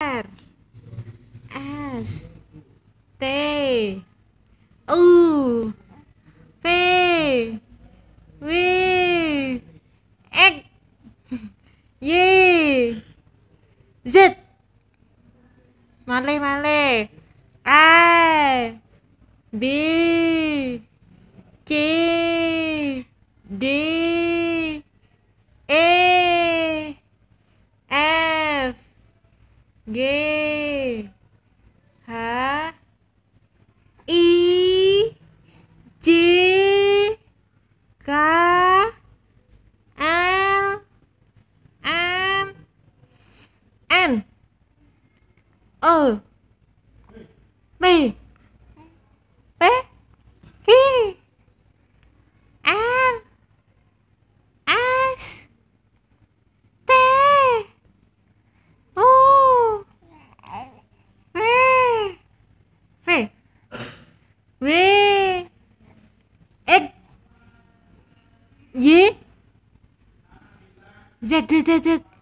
R S T U V W X Y Z male male A B C D G H I J K L M N O P वे एक ये jet jet jet